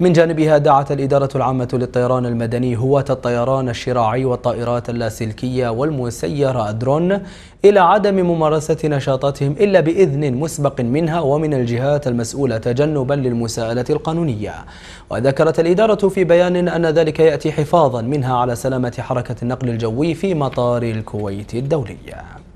من جانبها دعت الإدارة العامة للطيران المدني هواة الطيران الشراعي والطائرات اللاسلكية والمسيرة درون إلى عدم ممارسة نشاطاتهم إلا بإذن مسبق منها ومن الجهات المسؤولة تجنبا للمساءلة القانونية وذكرت الإدارة في بيان أن ذلك يأتي حفاظا منها على سلامة حركة النقل الجوي في مطار الكويت الدولي